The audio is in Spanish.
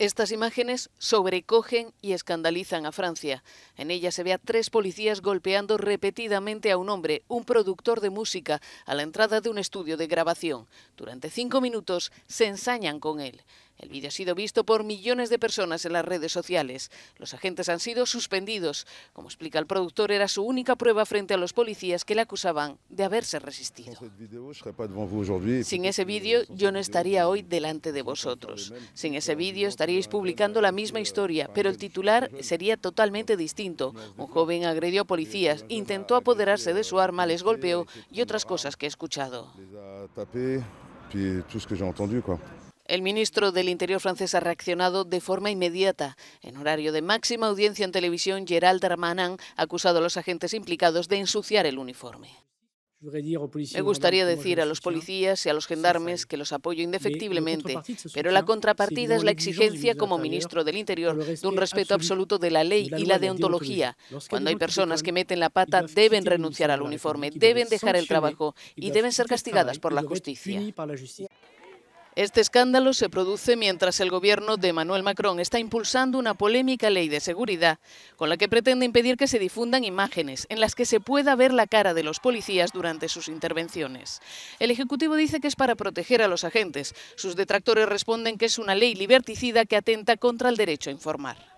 Estas imágenes sobrecogen y escandalizan a Francia. En ellas se ve a tres policías golpeando repetidamente a un hombre, un productor de música, a la entrada de un estudio de grabación. Durante cinco minutos se ensañan con él. El vídeo ha sido visto por millones de personas en las redes sociales. Los agentes han sido suspendidos. Como explica el productor, era su única prueba frente a los policías que le acusaban de haberse resistido. Sin ese vídeo, yo no estaría hoy delante de vosotros. Sin ese vídeo, estaríais publicando la misma historia, pero el titular sería totalmente distinto. Un joven agredió a policías, intentó apoderarse de su arma, les golpeó y otras cosas que he escuchado. El ministro del Interior francés ha reaccionado de forma inmediata. En horario de máxima audiencia en televisión, Gerald Darmanin ha acusado a los agentes implicados de ensuciar el uniforme. Me gustaría decir a los policías y a los gendarmes que los apoyo indefectiblemente, pero la contrapartida es la exigencia como ministro del Interior de un respeto absoluto de la ley y la deontología. Cuando hay personas que meten la pata, deben renunciar al uniforme, deben dejar el trabajo y deben ser castigadas por la justicia. Este escándalo se produce mientras el gobierno de Emmanuel Macron está impulsando una polémica ley de seguridad con la que pretende impedir que se difundan imágenes en las que se pueda ver la cara de los policías durante sus intervenciones. El Ejecutivo dice que es para proteger a los agentes. Sus detractores responden que es una ley liberticida que atenta contra el derecho a informar.